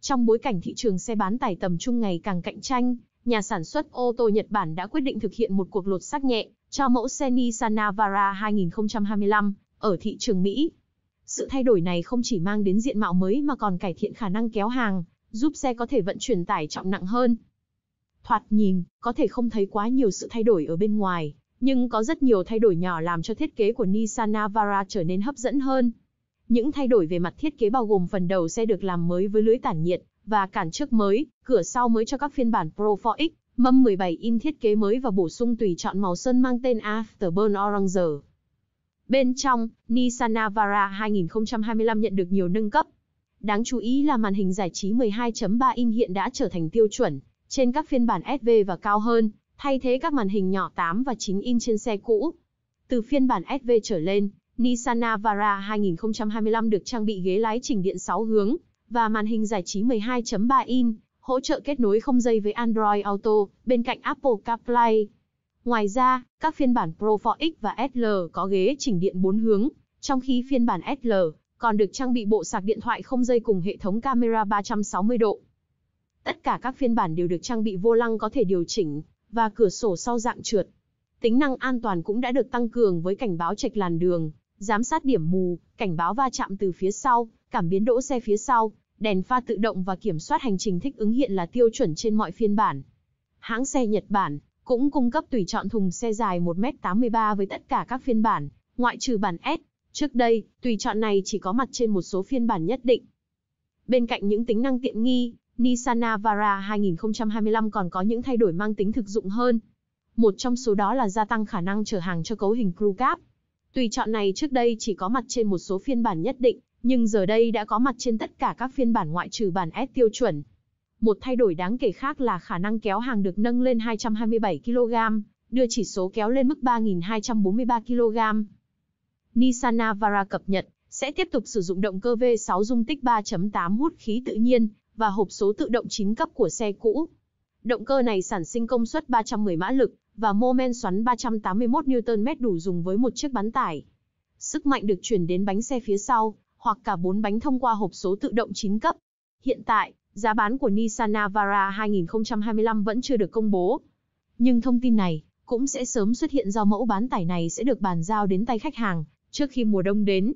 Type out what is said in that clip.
Trong bối cảnh thị trường xe bán tải tầm trung ngày càng cạnh tranh, nhà sản xuất ô tô Nhật Bản đã quyết định thực hiện một cuộc lột xác nhẹ cho mẫu xe Nissan Navara 2025 ở thị trường Mỹ. Sự thay đổi này không chỉ mang đến diện mạo mới mà còn cải thiện khả năng kéo hàng, giúp xe có thể vận chuyển tải trọng nặng hơn, Thoạt nhìn, có thể không thấy quá nhiều sự thay đổi ở bên ngoài, nhưng có rất nhiều thay đổi nhỏ làm cho thiết kế của Nissan Navara trở nên hấp dẫn hơn. Những thay đổi về mặt thiết kế bao gồm phần đầu xe được làm mới với lưới tản nhiệt và cản trước mới, cửa sau mới cho các phiên bản Pro 4X, mâm 17 in thiết kế mới và bổ sung tùy chọn màu sơn mang tên Afterburn Orange. Bên trong, Nissan Navara 2025 nhận được nhiều nâng cấp. Đáng chú ý là màn hình giải trí 12.3 in hiện đã trở thành tiêu chuẩn, trên các phiên bản SV và cao hơn, thay thế các màn hình nhỏ 8 và 9 inch trên xe cũ. Từ phiên bản SV trở lên, Nissan Navara 2025 được trang bị ghế lái chỉnh điện 6 hướng và màn hình giải trí 12.3 inch, hỗ trợ kết nối không dây với Android Auto, bên cạnh Apple CarPlay. Ngoài ra, các phiên bản Pro 4X và SL có ghế chỉnh điện 4 hướng, trong khi phiên bản SL còn được trang bị bộ sạc điện thoại không dây cùng hệ thống camera 360 độ. Tất cả các phiên bản đều được trang bị vô lăng có thể điều chỉnh, và cửa sổ sau dạng trượt. Tính năng an toàn cũng đã được tăng cường với cảnh báo trạch làn đường, giám sát điểm mù, cảnh báo va chạm từ phía sau, cảm biến đỗ xe phía sau, đèn pha tự động và kiểm soát hành trình thích ứng hiện là tiêu chuẩn trên mọi phiên bản. Hãng xe Nhật Bản cũng cung cấp tùy chọn thùng xe dài 1m83 với tất cả các phiên bản, ngoại trừ bản S. Trước đây, tùy chọn này chỉ có mặt trên một số phiên bản nhất định. Bên cạnh những tính năng tiện nghi, Nissan Navara 2025 còn có những thay đổi mang tính thực dụng hơn. Một trong số đó là gia tăng khả năng chở hàng cho cấu hình Crew Cab. Tùy chọn này trước đây chỉ có mặt trên một số phiên bản nhất định, nhưng giờ đây đã có mặt trên tất cả các phiên bản ngoại trừ bản S tiêu chuẩn. Một thay đổi đáng kể khác là khả năng kéo hàng được nâng lên 227 kg, đưa chỉ số kéo lên mức 3.243 kg. Nissan Navara cập nhật sẽ tiếp tục sử dụng động cơ V6 dung tích 3.8 hút khí tự nhiên và hộp số tự động 9 cấp của xe cũ. Động cơ này sản sinh công suất 310 mã lực và mô men xoắn 381 Nm đủ dùng với một chiếc bán tải. Sức mạnh được chuyển đến bánh xe phía sau, hoặc cả bốn bánh thông qua hộp số tự động 9 cấp. Hiện tại, giá bán của Nissan Navara 2025 vẫn chưa được công bố. Nhưng thông tin này cũng sẽ sớm xuất hiện do mẫu bán tải này sẽ được bàn giao đến tay khách hàng trước khi mùa đông đến.